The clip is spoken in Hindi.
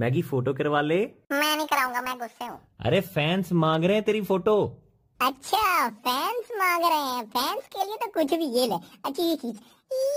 मैगी फोटो करवा ले मैं नहीं कराऊंगा मैं गुस्से हूँ अरे फैंस मांग रहे हैं तेरी फोटो अच्छा फैंस मांग रहे हैं फैंस के लिए तो कुछ भी ये ले अच्छी चीज